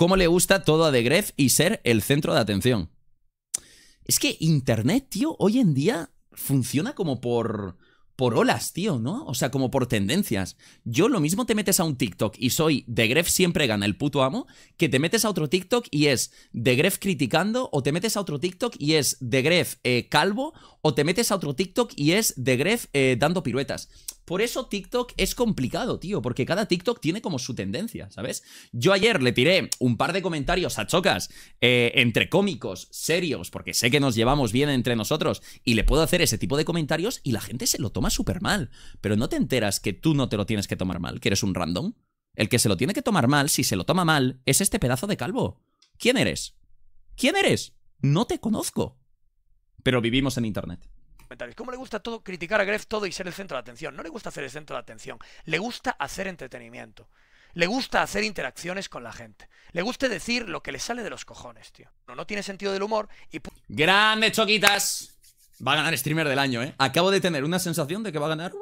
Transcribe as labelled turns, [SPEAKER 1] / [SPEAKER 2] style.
[SPEAKER 1] cómo le gusta todo a Gref y ser el centro de atención. Es que Internet, tío, hoy en día funciona como por por olas, tío, ¿no? O sea, como por tendencias. Yo lo mismo te metes a un TikTok y soy The Gref siempre gana el puto amo, que te metes a otro TikTok y es The Gref criticando, o te metes a otro TikTok y es The Gref eh, calvo, o te metes a otro TikTok y es The Gref eh, dando piruetas. Por eso TikTok es complicado, tío, porque cada TikTok tiene como su tendencia, ¿sabes? Yo ayer le tiré un par de comentarios a chocas eh, entre cómicos, serios, porque sé que nos llevamos bien entre nosotros y le puedo hacer ese tipo de comentarios y la gente se lo toma súper mal. Pero no te enteras que tú no te lo tienes que tomar mal, que eres un random. El que se lo tiene que tomar mal, si se lo toma mal, es este pedazo de calvo. ¿Quién eres? ¿Quién eres? No te conozco. Pero vivimos en Internet.
[SPEAKER 2] ¿Cómo le gusta todo criticar a Gref todo y ser el centro de atención? No le gusta ser el centro de atención, le gusta hacer entretenimiento. Le gusta hacer interacciones con la gente. Le gusta decir lo que le sale de los cojones, tío. No, no tiene sentido del humor y... ¡Grande, Choquitas!
[SPEAKER 1] Va a ganar streamer del año, ¿eh? Acabo de tener una sensación de que va a ganar...